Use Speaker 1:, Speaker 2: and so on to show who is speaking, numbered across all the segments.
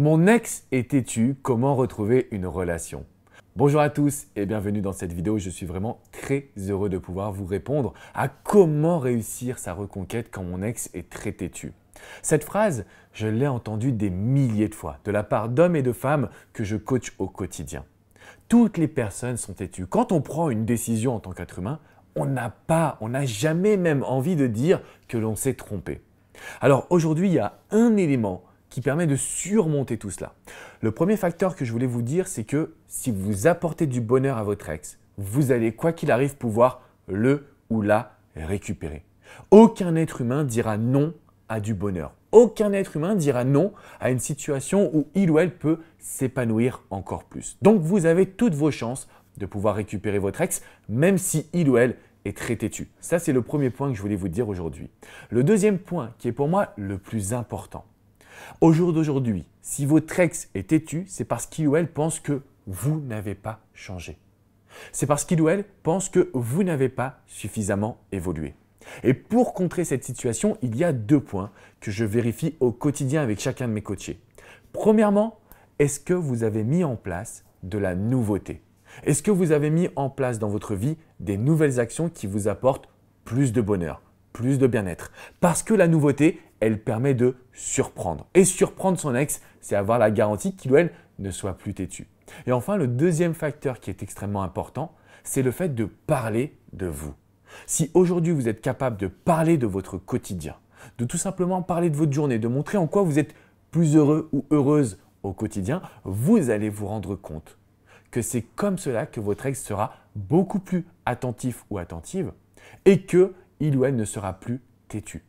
Speaker 1: Mon ex est têtu, comment retrouver une relation Bonjour à tous et bienvenue dans cette vidéo. Je suis vraiment très heureux de pouvoir vous répondre à comment réussir sa reconquête quand mon ex est très têtu. Cette phrase, je l'ai entendue des milliers de fois de la part d'hommes et de femmes que je coach au quotidien. Toutes les personnes sont têtues. Quand on prend une décision en tant qu'être humain, on n'a pas, on n'a jamais même envie de dire que l'on s'est trompé. Alors aujourd'hui, il y a un élément permet de surmonter tout cela. Le premier facteur que je voulais vous dire, c'est que si vous apportez du bonheur à votre ex, vous allez, quoi qu'il arrive, pouvoir le ou la récupérer. Aucun être humain dira non à du bonheur. Aucun être humain dira non à une situation où il ou elle peut s'épanouir encore plus. Donc vous avez toutes vos chances de pouvoir récupérer votre ex, même si il ou elle est très têtu. Ça, c'est le premier point que je voulais vous dire aujourd'hui. Le deuxième point, qui est pour moi le plus important, au jour d'aujourd'hui, si votre ex est têtu, c'est parce qu'il ou elle pense que vous n'avez pas changé. C'est parce qu'il ou elle pense que vous n'avez pas suffisamment évolué. Et pour contrer cette situation, il y a deux points que je vérifie au quotidien avec chacun de mes coachés. Premièrement, est-ce que vous avez mis en place de la nouveauté Est-ce que vous avez mis en place dans votre vie des nouvelles actions qui vous apportent plus de bonheur, plus de bien-être Parce que la nouveauté, elle permet de surprendre. Et surprendre son ex, c'est avoir la garantie qu'il ou elle ne soit plus têtu. Et enfin, le deuxième facteur qui est extrêmement important, c'est le fait de parler de vous. Si aujourd'hui vous êtes capable de parler de votre quotidien, de tout simplement parler de votre journée, de montrer en quoi vous êtes plus heureux ou heureuse au quotidien, vous allez vous rendre compte que c'est comme cela que votre ex sera beaucoup plus attentif ou attentive et que il ou elle ne sera plus têtu.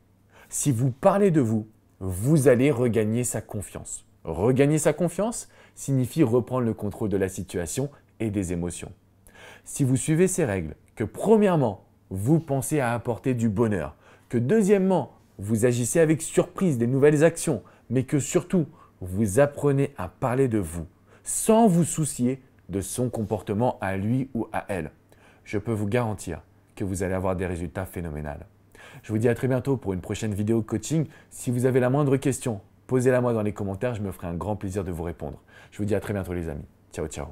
Speaker 1: Si vous parlez de vous, vous allez regagner sa confiance. Regagner sa confiance signifie reprendre le contrôle de la situation et des émotions. Si vous suivez ces règles, que premièrement, vous pensez à apporter du bonheur, que deuxièmement, vous agissez avec surprise des nouvelles actions, mais que surtout, vous apprenez à parler de vous, sans vous soucier de son comportement à lui ou à elle. Je peux vous garantir que vous allez avoir des résultats phénoménales. Je vous dis à très bientôt pour une prochaine vidéo coaching. Si vous avez la moindre question, posez-la moi dans les commentaires, je me ferai un grand plaisir de vous répondre. Je vous dis à très bientôt les amis. Ciao, ciao.